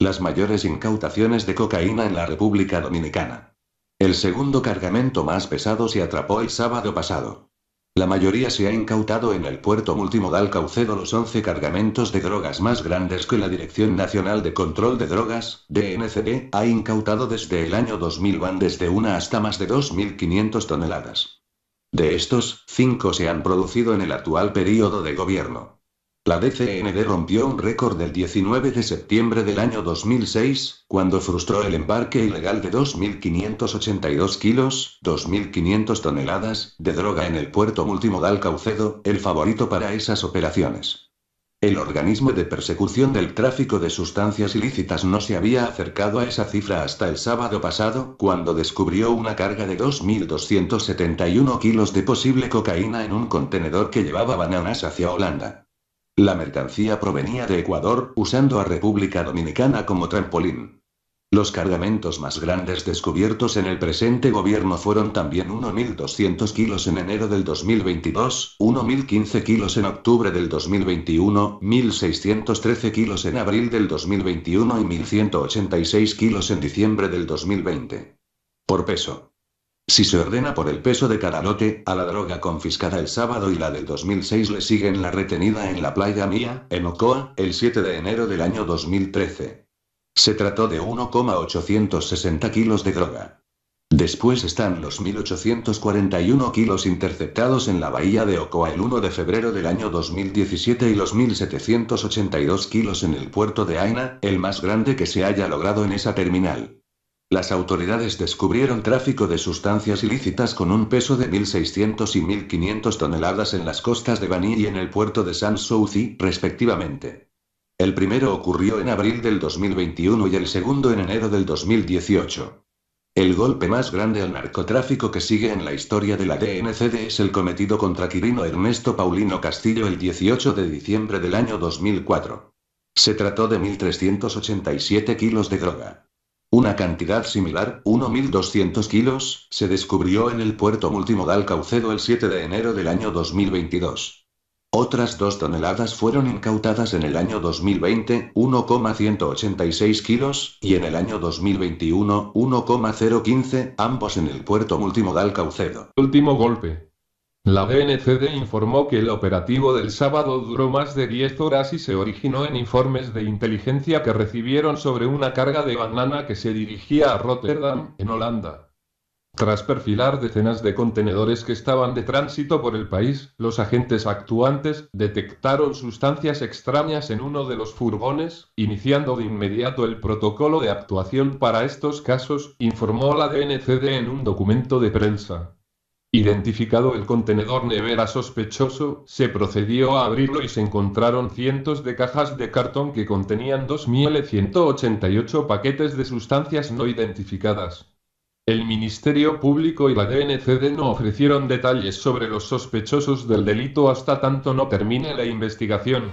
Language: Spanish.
Las mayores incautaciones de cocaína en la República Dominicana. El segundo cargamento más pesado se atrapó el sábado pasado. La mayoría se ha incautado en el puerto multimodal Caucedo los 11 cargamentos de drogas más grandes que la Dirección Nacional de Control de Drogas, DNCD, ha incautado desde el año 2000 van desde una hasta más de 2.500 toneladas. De estos, 5 se han producido en el actual período de gobierno. La DCND rompió un récord del 19 de septiembre del año 2006, cuando frustró el embarque ilegal de 2.582 kilos, 2.500 toneladas, de droga en el puerto multimodal Caucedo, el favorito para esas operaciones. El organismo de persecución del tráfico de sustancias ilícitas no se había acercado a esa cifra hasta el sábado pasado, cuando descubrió una carga de 2.271 kilos de posible cocaína en un contenedor que llevaba bananas hacia Holanda. La mercancía provenía de Ecuador, usando a República Dominicana como trampolín. Los cargamentos más grandes descubiertos en el presente gobierno fueron también 1.200 kilos en enero del 2022, 1.015 kilos en octubre del 2021, 1.613 kilos en abril del 2021 y 1.186 kilos en diciembre del 2020. Por peso. Si se ordena por el peso de cada lote, a la droga confiscada el sábado y la del 2006 le siguen la retenida en la playa Mía, en Ocoa, el 7 de enero del año 2013. Se trató de 1,860 kilos de droga. Después están los 1.841 kilos interceptados en la bahía de Ocoa el 1 de febrero del año 2017 y los 1.782 kilos en el puerto de Aina, el más grande que se haya logrado en esa terminal. Las autoridades descubrieron tráfico de sustancias ilícitas con un peso de 1.600 y 1.500 toneladas en las costas de Baní y en el puerto de San Souci, respectivamente. El primero ocurrió en abril del 2021 y el segundo en enero del 2018. El golpe más grande al narcotráfico que sigue en la historia de la DNCD es el cometido contra Quirino Ernesto Paulino Castillo el 18 de diciembre del año 2004. Se trató de 1.387 kilos de droga. Una cantidad similar, 1.200 kilos, se descubrió en el puerto multimodal Caucedo el 7 de enero del año 2022. Otras dos toneladas fueron incautadas en el año 2020, 1,186 kilos, y en el año 2021, 1,015, ambos en el puerto multimodal Caucedo. Último golpe. La DNCD informó que el operativo del sábado duró más de 10 horas y se originó en informes de inteligencia que recibieron sobre una carga de banana que se dirigía a Rotterdam, en Holanda. Tras perfilar decenas de contenedores que estaban de tránsito por el país, los agentes actuantes detectaron sustancias extrañas en uno de los furgones, iniciando de inmediato el protocolo de actuación para estos casos, informó la DNCD en un documento de prensa. Identificado el contenedor nevera sospechoso, se procedió a abrirlo y se encontraron cientos de cajas de cartón que contenían 2.188 paquetes de sustancias no identificadas. El Ministerio Público y la DNCD no ofrecieron detalles sobre los sospechosos del delito hasta tanto no termine la investigación.